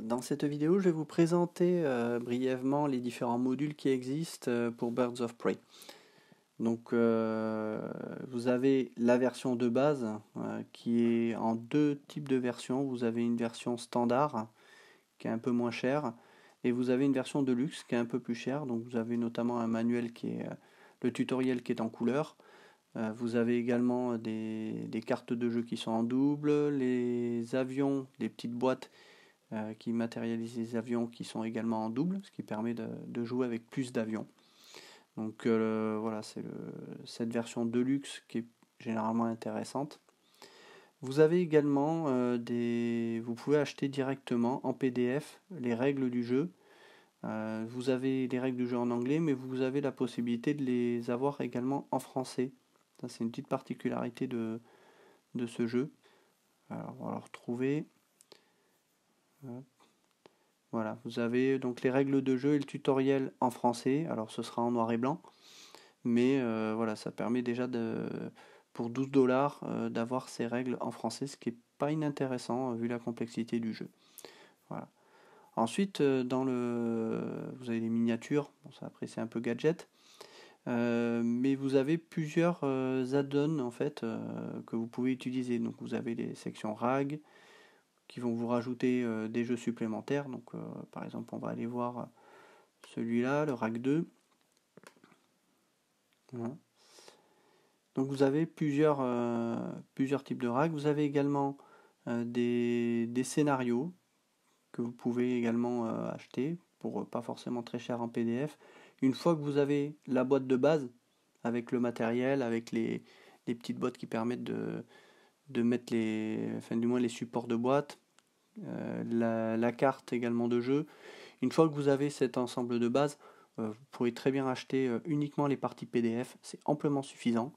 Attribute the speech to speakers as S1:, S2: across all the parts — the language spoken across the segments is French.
S1: Dans cette vidéo, je vais vous présenter euh, brièvement les différents modules qui existent euh, pour Birds of Prey. Donc, euh, vous avez la version de base qui est en deux types de versions. Vous avez une version standard qui est un peu moins chère et vous avez une version de luxe qui est un peu plus chère. Donc, vous avez notamment un manuel qui est le tutoriel qui est en couleur. Vous avez également des cartes de jeu qui sont en double, les avions, des petites boîtes euh, qui matérialise les avions qui sont également en double, ce qui permet de, jouer avec plus d'avions. Donc euh, voilà, c'est cette version de luxe qui est généralement intéressante. Vous avez également euh, des. Vous pouvez acheter directement en PDF les règles du jeu. vous avez les règles du jeu en anglais, mais vous avez la possibilité de les avoir également en français. Ça, c'est une petite particularité de, de ce jeu. Alors, on va le retrouver. Voilà, vous avez donc les règles de jeu et le tutoriel en français. Alors ce sera en noir et blanc. Mais euh, voilà, ça permet déjà de, pour 12 dollars euh, d'avoir ces règles en français, ce qui n'est pas inintéressant euh, vu la complexité du jeu. Voilà. Ensuite, dans le, vous avez les miniatures. ça après c'est un peu gadget. mais vous avez plusieurs add-ons en fait que vous pouvez utiliser. Donc vous avez les sections RAG, qui vont vous rajouter euh, des jeux supplémentaires. Donc, euh, par exemple, on va aller voir euh, celui-là, le rack 2. Donc, vous avez plusieurs, plusieurs types de racks. Vous avez également des, scénarios que vous pouvez également acheter pour pas forcément très cher en PDF. Une fois que vous avez la boîte de base avec le matériel, avec les, les petites boîtes qui permettent de, de mettre les, enfin, du moins les supports de boîte, euh, la, la, carte également de jeu. Une fois que vous avez cet ensemble de base, euh, vous pourrez très bien acheter euh, uniquement les parties PDF, c'est amplement suffisant.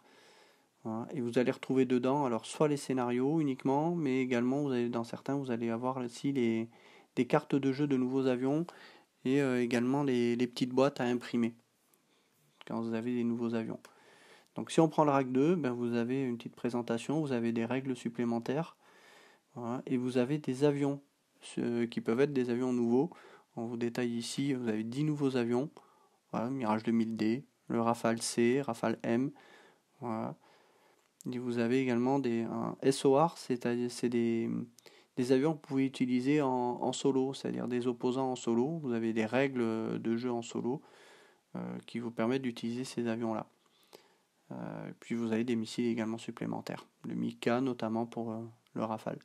S1: Et vous allez retrouver dedans, alors soit les scénarios uniquement, mais également vous allez, dans certains, vous allez avoir aussi les, des cartes de jeu de nouveaux avions et également les, les petites boîtes à imprimer quand vous avez des nouveaux avions. Donc si on prend le rack 2, ben, vous avez une petite présentation, vous avez des règles supplémentaires hein, et vous avez des avions qui peuvent être des avions nouveaux. On vous détaille ici, vous avez 10 nouveaux avions. Mirage 2000D, le Rafale C, Rafale M. vous avez également des, un SOR, c'est des, des avions que vous pouvez utiliser en, solo, c'est-à-dire des opposants en solo. Vous avez des règles de jeu en solo euh, qui vous permettent d'utiliser ces avions-là. Euh, puis vous avez des missiles également supplémentaires, le Mika notamment pour euh, le Rafale.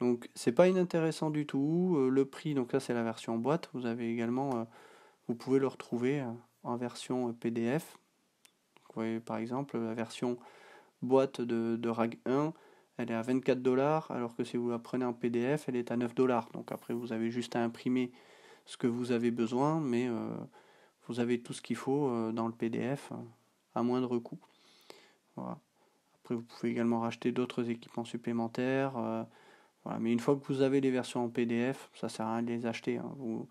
S1: Donc c'est pas inintéressant du tout. Euh, le prix, donc ça c'est la version boîte. Vous avez également, vous pouvez le retrouver en version PDF. vous voyez par exemple la version boîte de, RAG 1, elle est à 24 dollars, alors que si vous la prenez en PDF, elle est à 9 dollars. Donc après vous avez juste à imprimer ce que vous avez besoin, mais vous avez tout ce qu'il faut dans le PDF. Hein à moindre coût. Voilà. Après, vous pouvez également racheter d'autres équipements supplémentaires. Euh, mais une fois que vous avez les versions en PDF, ça sert à rien de les acheter. Hein. Vous,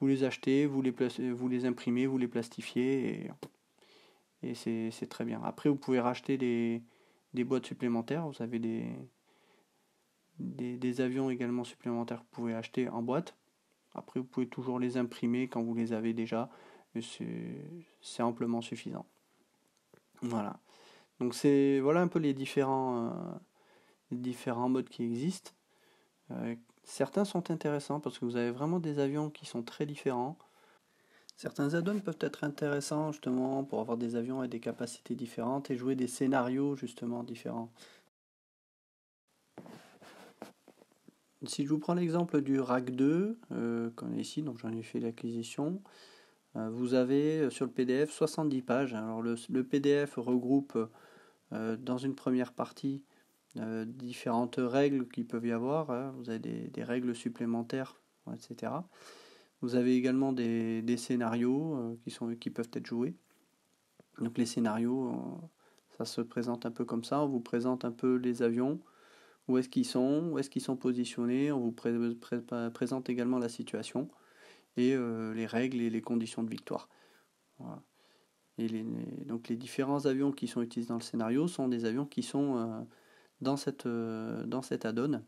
S1: vous les achetez, vous les, vous les imprimez, vous les plastifiez et, c'est très bien. Après, vous pouvez racheter des, boîtes supplémentaires. Vous avez des, des, avions également supplémentaires que vous pouvez acheter en boîte. Après, vous pouvez toujours les imprimer quand vous les avez déjà. C'est amplement suffisant. Voilà. Donc c'est voilà un peu les différents, euh, différents modes qui existent. Euh, certains sont intéressants parce que vous avez vraiment des avions qui sont très différents. Certains add-ons peuvent être intéressants justement pour avoir des avions et des capacités différentes et jouer des scénarios justement différents. Si je vous prends l'exemple du RAC 2, comme euh, ici, donc j'en ai fait l'acquisition, euh, vous avez euh, sur le PDF 70 pages. le, PDF regroupe euh, dans une première partie différentes règles qui peuvent y avoir. Hein. Vous avez des, règles supplémentaires, etc. Vous avez également des, scénarios qui, peuvent être joués. Donc les scénarios, ça se présente un peu comme ça. On vous présente un peu les avions, où est-ce qu'ils sont, où est-ce qu'ils sont positionnés. On vous présente également la situation et euh, les règles et les conditions de victoire. Et les, donc les différents avions qui sont utilisés dans le scénario sont des avions qui sont euh, dans cette, euh, dans add-on.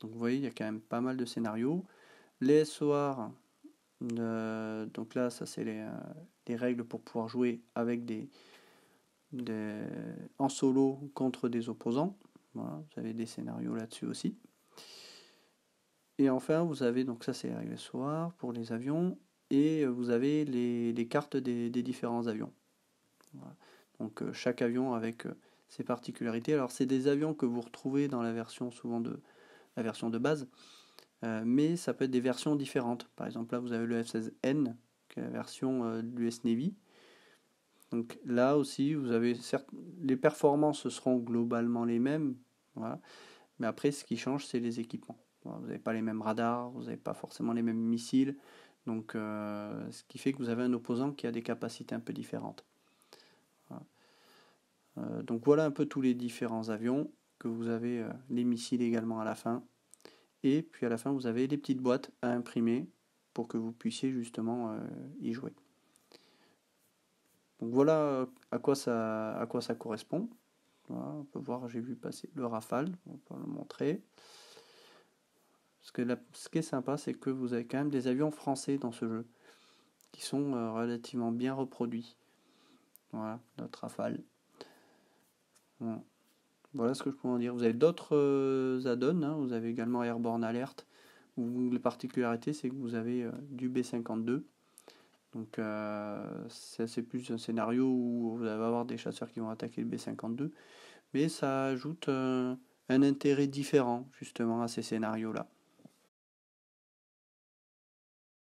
S1: Donc vous voyez, il y a quand même pas mal de scénarios. Les soirs, donc là, ça c'est les, règles pour pouvoir jouer avec des, en solo contre des opposants. vous avez des scénarios là-dessus aussi. Et enfin, vous avez, donc ça c'est soir pour les avions, et vous avez les, cartes des, différents avions. Donc euh, chaque avion avec euh, ses particularités. Alors c'est des avions que vous retrouvez dans la version souvent de la version de base, euh, mais ça peut être des versions différentes. Par exemple là vous avez le F-16N, qui est la version de l'US Navy. Donc là aussi vous avez certes, les performances seront globalement les mêmes, mais après ce qui change c'est les équipements. Vous n'avez pas les mêmes radars, vous n'avez pas forcément les mêmes missiles. Donc, euh, ce qui fait que vous avez un opposant qui a des capacités un peu différentes. Euh, donc, voilà un peu tous les différents avions que vous avez, euh, les missiles également à la fin. Et puis, à la fin, vous avez des petites boîtes à imprimer pour que vous puissiez justement y jouer. Donc, voilà à quoi ça, à quoi ça correspond. on peut voir, j'ai vu passer le rafale, on peut le montrer ce qui est sympa, c'est que vous avez quand même des avions français dans ce jeu, qui sont euh, relativement bien reproduits. Voilà, notre Rafale. Voilà ce que je peux en dire. Vous avez d'autres euh, add-ons, hein. vous avez également Airborne Alert, où la particularité, c'est que vous avez euh, du B-52. Donc c'est plus un scénario où vous allez avoir des chasseurs qui vont attaquer le B-52. Mais ça ajoute un intérêt différent justement à ces scénarios-là.